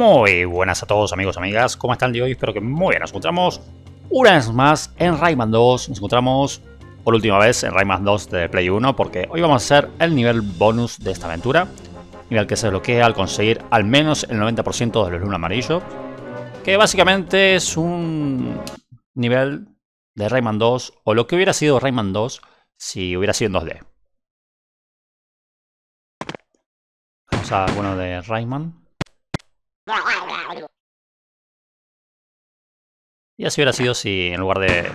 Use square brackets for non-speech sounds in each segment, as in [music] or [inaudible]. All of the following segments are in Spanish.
Muy eh, buenas a todos amigos, amigas, ¿cómo están de hoy? Espero que muy bien, nos encontramos una vez más en Rayman 2, nos encontramos por última vez en Rayman 2 de Play 1 porque hoy vamos a hacer el nivel bonus de esta aventura, nivel que se bloquea al conseguir al menos el 90% de los luna amarillo, que básicamente es un nivel de Rayman 2 o lo que hubiera sido Rayman 2 si hubiera sido en 2D. Vamos a uno de Rayman. Y así hubiera sido si en lugar de,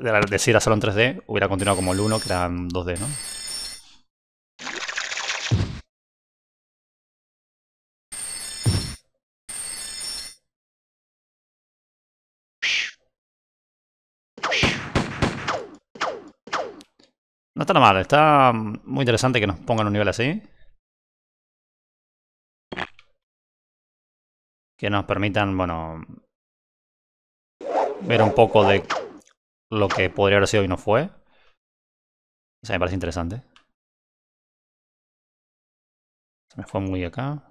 de decir hacerlo en 3D, hubiera continuado como el 1, que era en 2D, ¿no? No está nada mal, está muy interesante que nos pongan un nivel así. que nos permitan, bueno, ver un poco de lo que podría haber sido y no fue. Eso me parece interesante. Se me fue muy acá.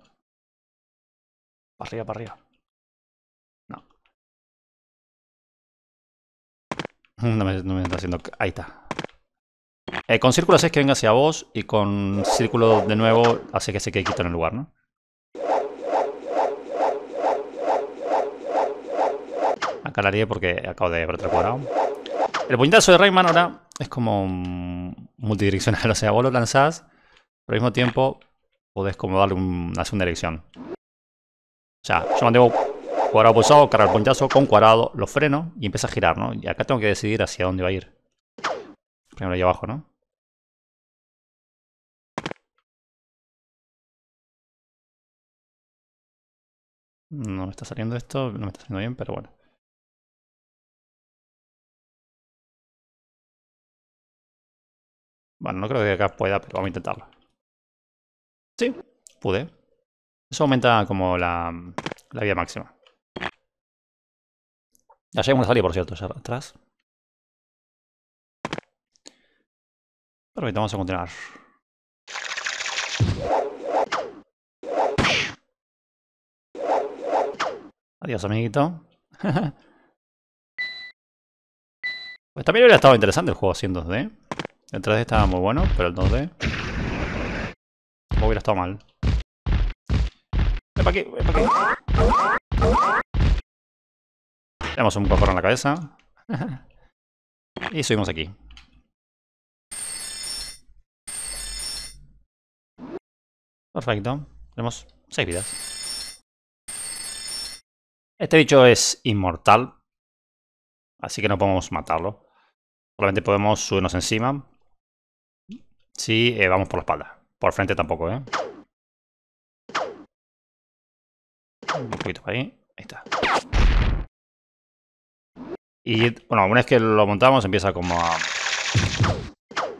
Para arriba, para arriba. No. No me, está haciendo... Ahí está. Eh, con círculo haces que venga hacia vos y con círculo de nuevo hace que se quede quito en el lugar, ¿no? porque acabo de ver otro cuadrado. El puñetazo de Rayman ahora es como multidireccional, [laughs] o sea, vos lo lanzás, pero al mismo tiempo podés como darle un, hacia una dirección. O sea, yo mantengo cuadrado pulsado, cargo el puñetazo con cuadrado, lo freno y empieza a girar, ¿no? Y acá tengo que decidir hacia dónde va a ir. Primero ahí abajo, ¿no? No me está saliendo esto, no me está saliendo bien, pero bueno. Bueno, no creo que acá pueda, pero vamos a intentarlo. Sí, pude. Eso aumenta como la, la vida máxima. Ya hay una salida, por cierto, allá atrás. Perfecto, vamos a continuar. Adiós, amiguito. [laughs] pues también hubiera estado interesante el juego haciendo d el 3 estaba muy bueno, pero el 2D hubiera estado mal. Ven para aquí, ven aquí. Tenemos un cojón en la cabeza. [laughs] y subimos aquí. Perfecto. Tenemos 6 vidas. Este bicho es inmortal. Así que no podemos matarlo. Solamente podemos subirnos encima Sí, eh, vamos por la espalda. Por frente tampoco, ¿eh? Un poquito para ahí. Ahí está. Y bueno, una vez que lo montamos empieza como a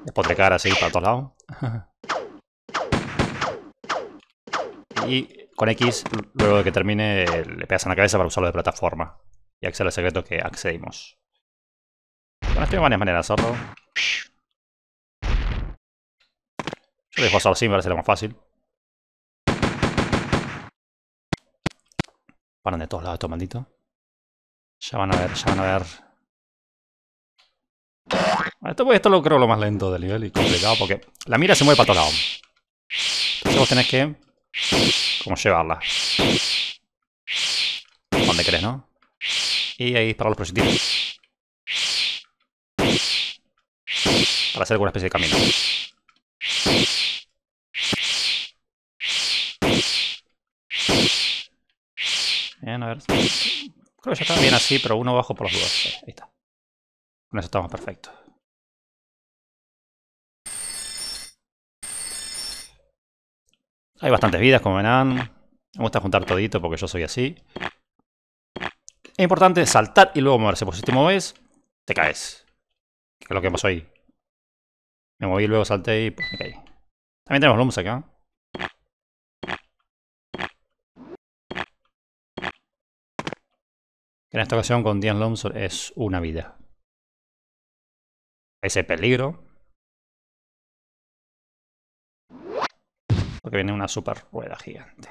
despotrecar así para todos lados. [laughs] y con X, luego de que termine, le pegas en la cabeza para usarlo de plataforma. Y acceder al secreto que accedimos. Bueno, esto hay varias maneras solo Lo dejo así, me parece más fácil. Paran de todos lados estos malditos. Ya van a ver, ya van a ver. Esto, esto lo creo lo más lento del nivel y complicado porque la mira se mueve para todos lados. Entonces vos tenés que... Como llevarla. Donde crees ¿no? Y ahí disparar los proyectiles. Para hacer alguna especie de camino. Bien, a ver. Creo que ya está bien así, pero uno bajo por los dos Ahí está. Con eso estamos perfectos. Hay bastantes vidas, como verán. Me gusta juntar todito porque yo soy así. Es importante saltar y luego moverse, porque si te mueves, te caes. Que es lo que hemos hoy. Me moví, luego salté y pues me También tenemos Lums acá. Que en esta ocasión con 10 Lums es una vida. Ese peligro. Porque viene una super rueda gigante.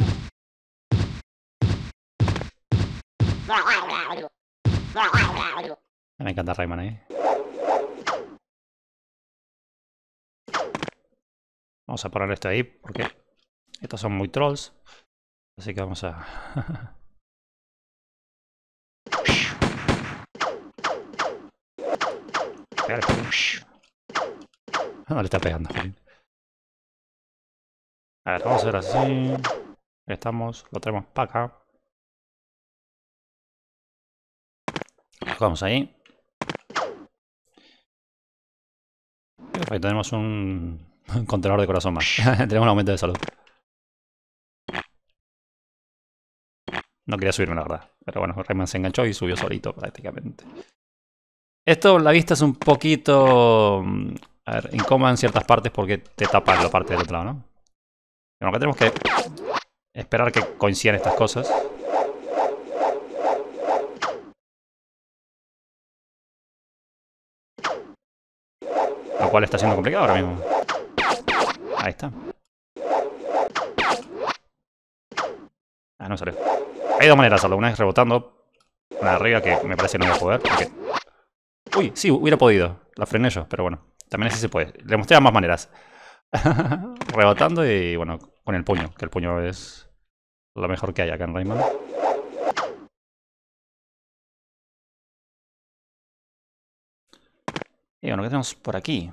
Me encanta Rayman ahí. Eh. Vamos a parar esto ahí porque estos son muy trolls. Así que vamos a... No, [laughs] ah, le está pegando. A ver, vamos a hacer así. Estamos, lo tenemos para acá. Vamos ahí. Ahí tenemos un un [laughs] de corazón más. [laughs] Tenemos un aumento de salud. No quería subirme, la verdad. Pero bueno, Rayman se enganchó y subió solito prácticamente. Esto, la vista es un poquito... Mm, a ver, incómoda en ciertas partes porque te tapas la parte del otro lado, ¿no? Pero acá tenemos que esperar que coincidan estas cosas. Lo cual está siendo complicado ahora mismo. Ahí está. Ah, no salió. Hay dos maneras de Una es rebotando. Una arriba que me parece no voy a poder. Uy, sí, hubiera podido. La frené yo, pero bueno. También así se puede. Le mostré más maneras. [laughs] rebotando y bueno, con el puño. Que el puño es lo mejor que hay acá en Rayman. Y bueno, ¿qué tenemos por aquí?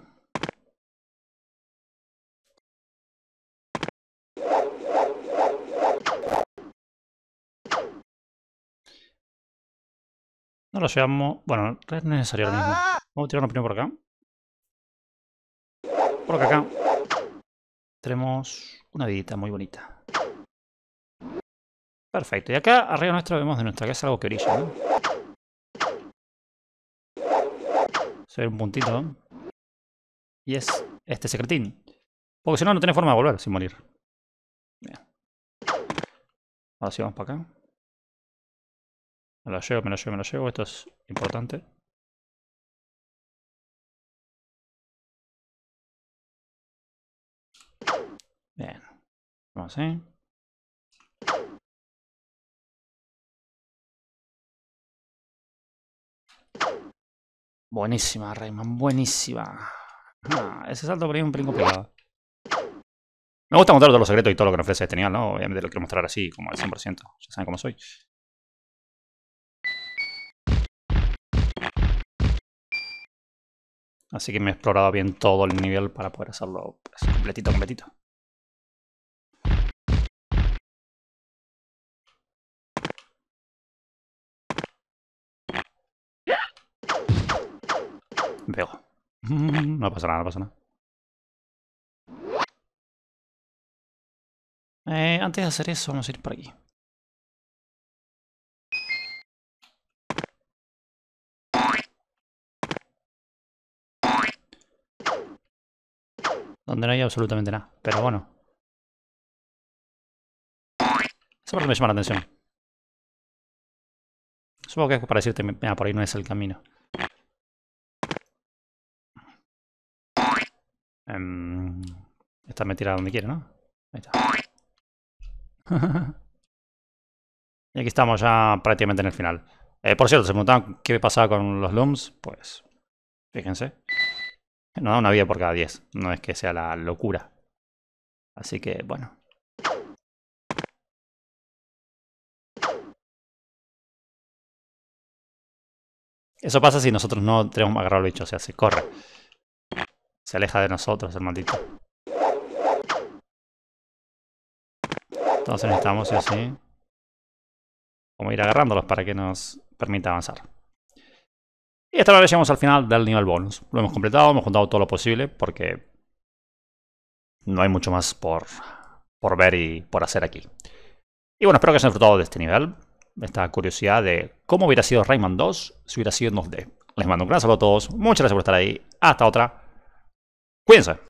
No lo llevamos. Bueno, no es necesario lo mismo. Ah. Vamos a tirarnos primero por acá. Por acá, Tenemos una vidita muy bonita. Perfecto. Y acá arriba nuestro vemos de nuestra casa algo que brilla, ¿no? Se ve un puntito. Y es este secretín. Porque si no, no tiene forma de volver sin morir. Bien. Ahora sí vamos para acá. Me lo llevo, me lo llevo, me lo llevo. Esto es importante. Bien. Vamos así. Buenísima, Rayman, buenísima. ese salto por ahí un pelín complicado. Me gusta mostrar todos los secretos y todo lo que nos ofrece este ¿no? Obviamente lo quiero mostrar así, como al 100%. Ya saben cómo soy. Así que me he explorado bien todo el nivel para poder hacerlo pues, completito, completito. Veo. [laughs] No pasa nada, no pasa nada. Eh, antes de hacer eso, vamos a ir por aquí. Donde no hay absolutamente nada. Pero bueno. Esa me llama la atención. Supongo que es para decirte, mira, por ahí no es el camino. Está em, esta me tira donde quiere, ¿no? Ahí está. [laughs] y aquí estamos ya prácticamente en el final. Eh, por cierto, se preguntaban qué pasaba con los looms. Pues, fíjense. No da una vida por cada 10. No es que sea la locura. Así que, bueno. Eso pasa si nosotros no tenemos agarrado al bicho. O sea, se corre. Se aleja de nosotros el maldito. Entonces necesitamos, sí así, como ir agarrándolos para que nos permita avanzar. Y esta vez llegamos al final del nivel bonus. Lo hemos completado, hemos contado todo lo posible porque no hay mucho más por, por ver y por hacer aquí. Y bueno, espero que hayan disfrutado de este nivel, esta curiosidad de cómo hubiera sido Rayman 2 si hubiera sido en 2D. Les mando un gran saludo a todos, muchas gracias por estar ahí, hasta otra, cuídense.